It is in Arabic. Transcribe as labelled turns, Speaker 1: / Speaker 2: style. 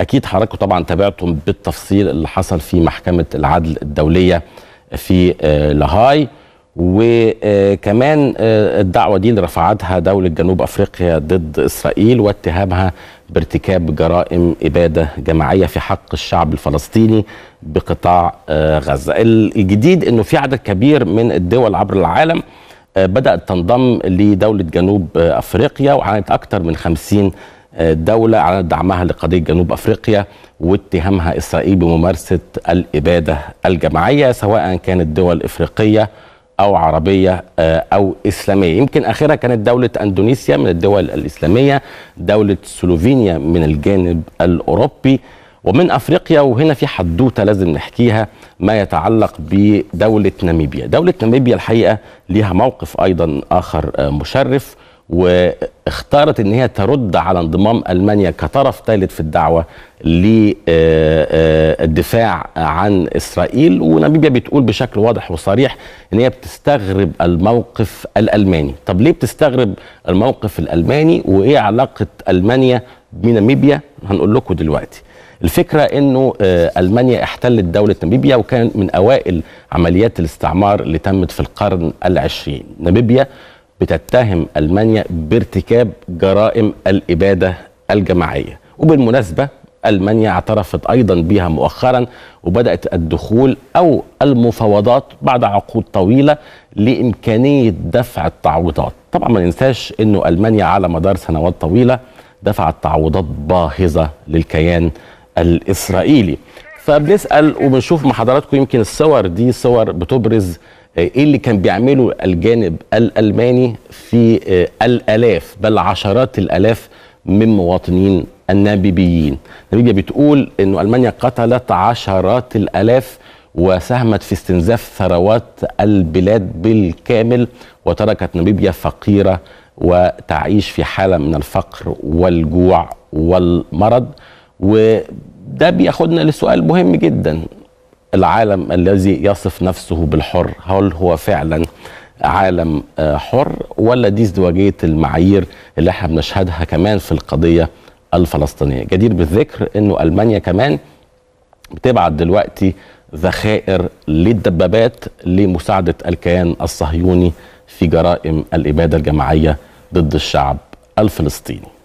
Speaker 1: اكيد حضراتكم طبعا تابعتم بالتفصيل اللي حصل في محكمه العدل الدوليه في آه، لاهاي وكمان آه، الدعوه دي اللي رفعتها دوله جنوب افريقيا ضد اسرائيل واتهامها بارتكاب جرائم اباده جماعيه في حق الشعب الفلسطيني بقطاع آه، غزه. الجديد انه في عدد كبير من الدول عبر العالم بدات تنضم لدوله جنوب افريقيا وعانت اكثر من 50 الدولة على دعمها لقضية جنوب أفريقيا واتهامها إسرائيل بممارسة الإبادة الجماعية سواء كانت دول إفريقية أو عربية آه، أو إسلامية يمكن آخرها كانت دولة أندونيسيا من الدول الإسلامية دولة سلوفينيا من الجانب الأوروبي ومن افريقيا وهنا في حدوته لازم نحكيها ما يتعلق بدوله ناميبيا، دوله ناميبيا الحقيقه ليها موقف ايضا اخر آه، مشرف واختارت ان هي ترد على انضمام المانيا كطرف ثالث في الدعوه للدفاع آه، آه، عن اسرائيل وناميبيا بتقول بشكل واضح وصريح ان هي بتستغرب الموقف الالماني طب ليه بتستغرب الموقف الالماني وايه علاقه المانيا بناميبيا هنقول لكم دلوقتي الفكرة انه آه، المانيا احتلت دولة ناميبيا وكان من اوائل عمليات الاستعمار اللي تمت في القرن العشرين ناميبيا بتتهم المانيا بارتكاب جرائم الاباده الجماعيه وبالمناسبه المانيا اعترفت ايضا بها مؤخرا وبدات الدخول او المفاوضات بعد عقود طويله لامكانيه دفع التعويضات طبعا ما ننساش انه المانيا على مدار سنوات طويله دفعت تعويضات باهظه للكيان الاسرائيلي فبنسال وبنشوف مع حضراتكم يمكن الصور دي صور بتبرز آه، ايه اللي كان بيعمله الجانب الالماني في آه، الالاف بل عشرات الالاف من مواطنين النابيبيين ناميبيا بتقول انه المانيا قتلت عشرات الالاف وساهمت في استنزاف ثروات البلاد بالكامل وتركت ناميبيا فقيره وتعيش في حاله من الفقر والجوع والمرض وده بياخدنا لسؤال مهم جدا العالم الذي يصف نفسه بالحر هل هو فعلا عالم آه، حر ولا دي ازدواجية المعايير اللي احنا بنشهدها كمان في القضية الفلسطينية جدير بالذكر انه ألمانيا كمان بتبعت دلوقتي ذخائر للدبابات لمساعدة الكيان الصهيوني في جرائم الإبادة الجماعية ضد الشعب الفلسطيني